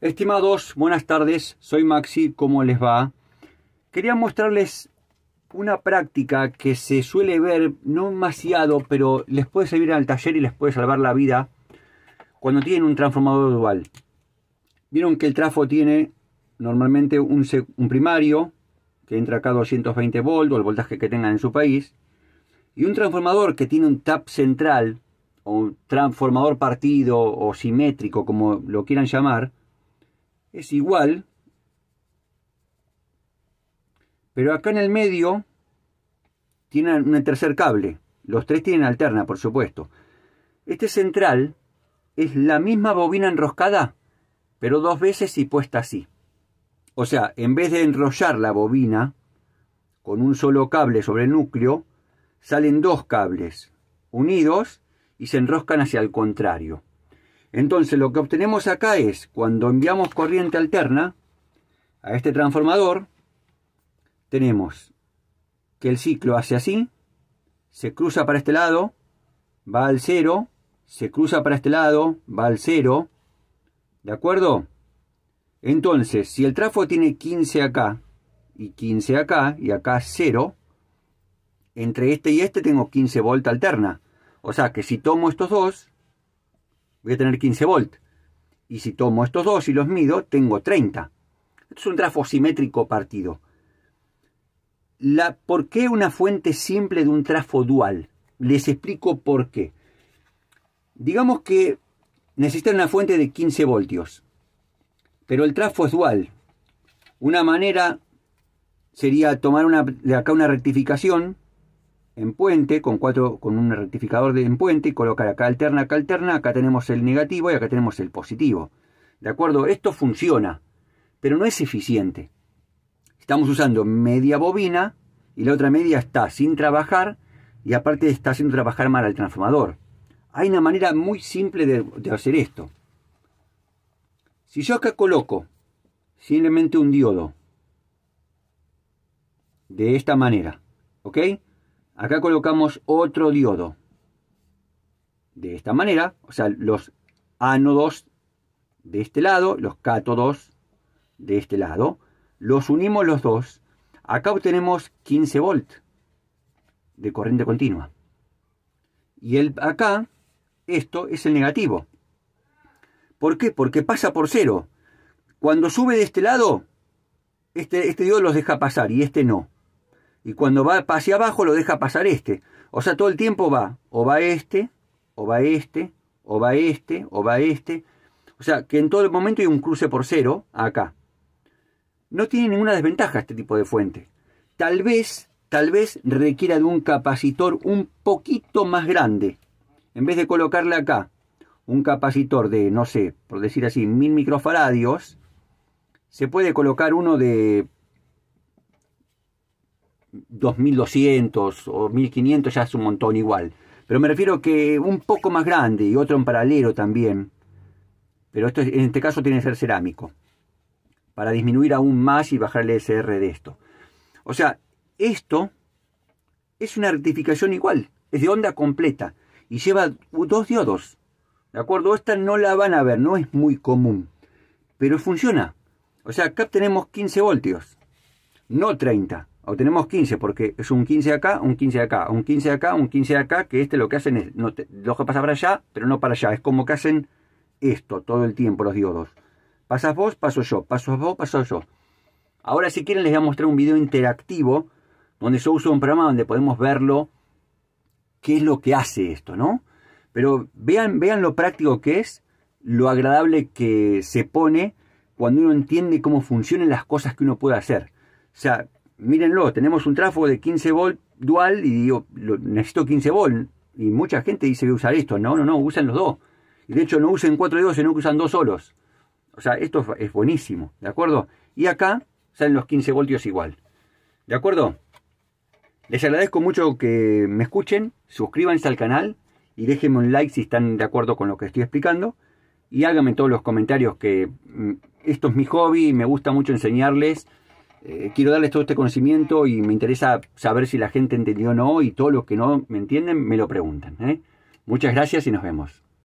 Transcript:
Estimados, buenas tardes, soy Maxi, ¿cómo les va? Quería mostrarles una práctica que se suele ver, no demasiado, pero les puede servir al taller y les puede salvar la vida cuando tienen un transformador dual. Vieron que el trafo tiene normalmente un, primario, que entra acá a 220 volts o el voltaje que tengan en su país, y un transformador que tiene un tap central o un transformador partido o simétrico, como lo quieran llamar, es igual, pero acá en el medio tienen un tercer cable. Los tres tienen alterna, por supuesto. Este central es la misma bobina enroscada, pero dos veces y puesta así. O sea, en vez de enrollar la bobina con un solo cable sobre el núcleo, salen dos cables unidos y se enroscan hacia el contrario. Entonces lo que obtenemos acá es, cuando enviamos corriente alterna a este transformador, tenemos que el ciclo hace así, se cruza para este lado, va al cero, se cruza para este lado, va al cero, ¿de acuerdo? Entonces, si el trafo tiene 15 acá, y 15 acá, y acá cero, entre este y este tengo 15 voltas alterna. O sea que si tomo estos dos, voy a tener 15 volts. Y si tomo estos dos y los mido, tengo 30. es un trafo simétrico partido. La, ¿Por qué una fuente simple de un trafo dual? Les explico por qué. Digamos que necesitan una fuente de 15 voltios, pero el trafo es dual. Una manera sería tomar una, de acá una rectificación en puente, con cuatro, con un rectificador de, en puente, y colocar acá alterna, acá alterna, acá tenemos el negativo y acá tenemos el positivo. ¿De acuerdo? Esto funciona, pero no es eficiente. Estamos usando media bobina y la otra media está sin trabajar y aparte está haciendo trabajar mal al transformador. Hay una manera muy simple de, de hacer esto. Si yo acá coloco simplemente un diodo de esta manera, ¿ok? Acá colocamos otro diodo. De esta manera, o sea, los ánodos de este lado, los cátodos de este lado, los unimos los dos. Acá obtenemos 15 volts de corriente continua. Y el, acá, esto es el negativo. ¿Por qué? Porque pasa por cero. Cuando sube de este lado, este, este diodo los deja pasar y este no y cuando va hacia abajo lo deja pasar este. O sea, todo el tiempo va, o va este, o va este, o va este, o va este. O sea, que en todo el momento hay un cruce por cero acá. No tiene ninguna desventaja este tipo de fuente. Tal vez, tal vez requiera de un capacitor un poquito más grande. En vez de colocarle acá un capacitor de, no sé, por decir así, mil microfaradios, se puede colocar uno de 2.200 o 1.500 ya es un montón igual. Pero me refiero que un poco más grande y otro en paralelo también. Pero esto, en este caso tiene que ser cerámico. Para disminuir aún más y bajar el SR de esto. O sea, esto es una rectificación igual. Es de onda completa. Y lleva dos diodos. ¿De acuerdo? Esta no la van a ver. No es muy común. Pero funciona. O sea, acá tenemos 15 voltios. No 30. Tenemos 15 porque es un 15 acá, un 15 acá, un 15 acá, un 15 acá, que este lo que hacen es, no lo que pasa para allá, pero no para allá. Es como que hacen esto todo el tiempo los diodos. Pasas vos, paso yo, paso vos, paso yo. Ahora si quieren les voy a mostrar un video interactivo donde yo uso un programa donde podemos verlo qué es lo que hace esto, ¿no? Pero vean, vean lo práctico que es, lo agradable que se pone cuando uno entiende cómo funcionan las cosas que uno puede hacer. O sea, mírenlo, tenemos un trafo de 15 volt dual y digo, necesito 15 volt. Y mucha gente dice que usar esto. No, no, no, usan los dos. Y de hecho no usen cuatro de dos, sino que usan dos solos. O sea, esto es buenísimo, ¿de acuerdo? Y acá salen los 15 voltios igual. ¿De acuerdo? Les agradezco mucho que me escuchen, suscríbanse al canal y déjenme un like si están de acuerdo con lo que estoy explicando. Y háganme todos los comentarios que mm, esto es mi hobby, me gusta mucho enseñarles. Eh, quiero darles todo este conocimiento y me interesa saber si la gente entendió o no y todos los que no me entienden me lo preguntan. ¿eh? Muchas gracias y nos vemos.